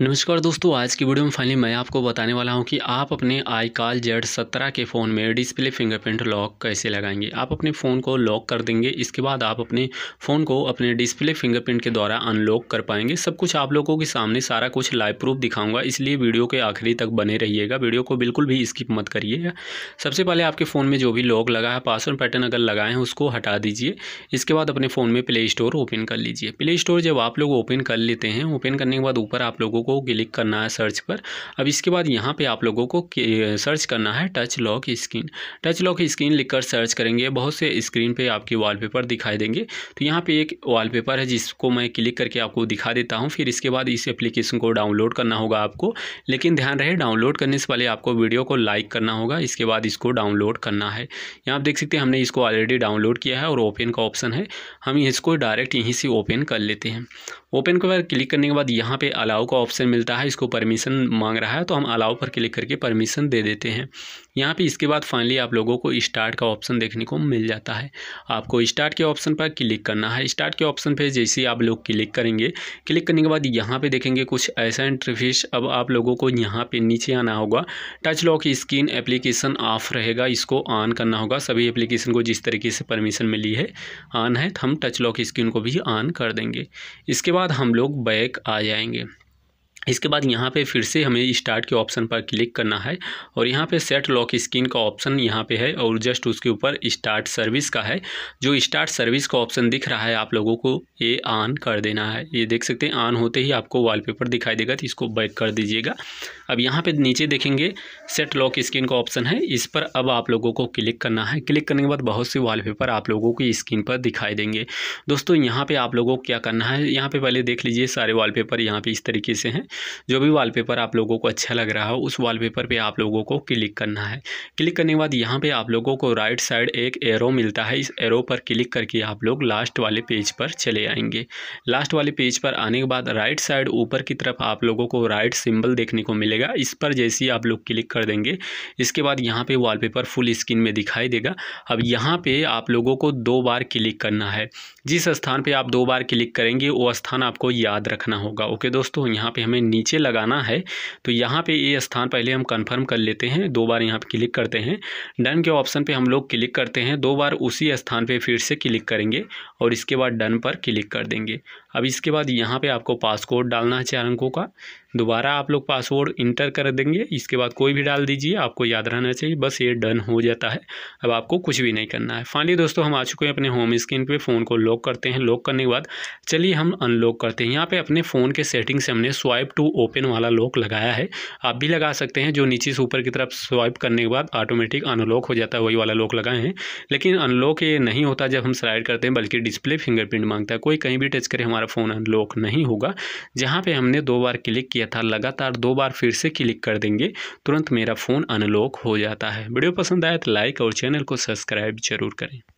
नमस्कार दोस्तों आज की वीडियो में फाइनली मैं आपको बताने वाला हूं कि आप अपने आई कॉल जेड सत्रह के फ़ोन में डिस्प्ले फिंगरप्रिंट लॉक कैसे लगाएंगे आप अपने फ़ोन को लॉक कर देंगे इसके बाद आप अपने फ़ोन को अपने डिस्प्ले फिंगरप्रिंट के द्वारा अनलॉक कर पाएंगे सब कुछ आप लोगों के सामने सारा कुछ लाइव प्रूफ दिखाऊँगा इसलिए वीडियो के आखिरी तक बने रहिएगा वीडियो को बिल्कुल भी स्किप मत करिएगा सबसे पहले आपके फ़ोन में जो भी लॉक लगा है पासवर्ड पैटर्न अगर लगाए हैं उसको हटा दीजिए इसके बाद अपने फ़ोन में प्ले स्टोर ओपन कर लीजिए प्ले स्टोर जब आप लोग ओपन कर लेते हैं ओपन करने के बाद ऊपर आप लोगों को क्लिक करना है सर्च पर अब इसके बाद यहाँ पे आप लोगों को सर्च करना है touch lock screen touch lock screen लिखकर सर्च करेंगे बहुत से स्क्रीन पे आपके वॉलपेपर दिखाई देंगे तो यहाँ पे एक वॉलपेपर है जिसको मैं क्लिक करके आपको दिखा देता हूँ फिर इसके बाद इस एप्लीकेशन को डाउनलोड करना होगा आपको लेकिन ध्यान रहे डाउनलोड करने से पहले आपको वीडियो को लाइक करना होगा इसके बाद इसको डाउनलोड करना है यहाँ आप देख सकते हैं हमने इसको ऑलरेडी डाउनलोड किया है और ओपन का ऑप्शन है हम इसको डायरेक्ट यहीं से ओपन कर लेते हैं ओपन के बाद क्लिक करने के बाद यहाँ पे अलाउ का ऑप्शन ऑप्शन मिलता है इसको परमिशन मांग रहा है तो हम अलाउ पर क्लिक करके परमिशन दे देते हैं यहाँ पे इसके बाद फाइनली आप लोगों को स्टार्ट का ऑप्शन देखने को मिल जाता है आपको स्टार्ट के ऑप्शन पर क्लिक करना है स्टार्ट के ऑप्शन पर जैसे आप लोग क्लिक करेंगे क्लिक करने के बाद यहाँ पर देखेंगे कुछ ऐसा इंटरफेस अब आप लोगों को यहाँ पर नीचे आना होगा touch lock screen application off रहेगा इसको ऑन करना होगा सभी एप्लीकेशन को जिस तरीके से परमिशन मिली है ऑन है तो हम टच लॉक स्क्रीन को भी ऑन कर देंगे इसके बाद हम लोग बैक आ जाएंगे इसके बाद यहाँ पे फिर से हमें स्टार्ट के ऑप्शन पर क्लिक करना है और यहाँ पे सेट लॉक स्क्रीन का ऑप्शन यहाँ पे है और जस्ट उसके ऊपर स्टार्ट सर्विस का है जो स्टार्ट सर्विस का ऑप्शन दिख रहा है आप लोगों को ये ऑन कर देना है ये देख सकते हैं ऑन होते ही आपको वॉलपेपर दिखाई देगा तो इसको बैक कर दीजिएगा अब यहाँ पर नीचे देखेंगे सेट लॉक स्क्रीन का ऑप्शन है इस पर अब आप लोगों को क्लिक करना है क्लिक करने के बाद बहुत से वाल आप लोगों की स्क्रीन पर दिखाई देंगे दोस्तों यहाँ पर आप लोगों को क्या करना है यहाँ पर पहले देख लीजिए सारे वाल यहाँ पर इस तरीके से हैं जो भी वॉलपेपर आप लोगों को अच्छा लग रहा हो उस वॉलपेपर पे आप लोगों को क्लिक करना है क्लिक करने के बाद यहाँ पे आप लोगों को राइट साइड एक एरो मिलता है इस एरो पर क्लिक करके आप लोग लास्ट वाले पेज पर चले आएंगे लास्ट वाले पेज पर आने के बाद राइट साइड ऊपर की तरफ आप लोगों को राइट सिंबल देखने को मिलेगा इस पर जैसे ही आप लोग क्लिक कर देंगे इसके बाद यहाँ पर वॉलपेपर फुल स्क्रीन में दिखाई देगा अब यहाँ पर आप लोगों को दो बार क्लिक करना है जिस स्थान पर आप दो बार क्लिक करेंगे वो स्थान आपको याद रखना होगा ओके दोस्तों यहाँ पर हमें नीचे लगाना है तो यहाँ पे ये स्थान पहले हम कंफर्म कर लेते हैं दो बार यहाँ पे क्लिक करते हैं डन के ऑप्शन पे हम लोग क्लिक करते हैं दो बार उसी स्थान पे फिर से क्लिक करेंगे और इसके बाद डन पर क्लिक कर देंगे अब इसके बाद यहाँ पर आपको पासकोड डालना है चार अंकों का दोबारा आप लोग पासवर्ड इंटर कर देंगे इसके बाद कोई भी डाल दीजिए आपको याद रहना चाहिए बस ये डन हो जाता है अब आपको कुछ भी नहीं करना है फाइनली दोस्तों हम आ चुके हैं अपने होम स्क्रीन पे फ़ोन को लॉक करते हैं लॉक करने के बाद चलिए हम अनलॉक करते हैं यहाँ पे अपने फ़ोन के सेटिंग से हमने स्वाइप टू ओपन वाला लॉक लगाया है आप भी लगा सकते हैं जो नीचे से ऊपर की तरफ स्वाइप करने के बाद ऑटोमेटिक अनलॉक हो जाता है वही वाला लॉक लगाए हैं लेकिन अनलॉक ये नहीं होता जब हम स्लाइड करते हैं बल्कि डिस्प्ले फिंगरप्रिंट मांगता है कोई कहीं भी टच करे हमारा फ़ोन अनलॉक नहीं होगा जहाँ पर हमने दो बार क्लिक किया किया था लगातार दो बार फिर से क्लिक कर देंगे तुरंत मेरा फ़ोन अनलॉक हो जाता है वीडियो पसंद आए तो लाइक और चैनल को सब्सक्राइब जरूर करें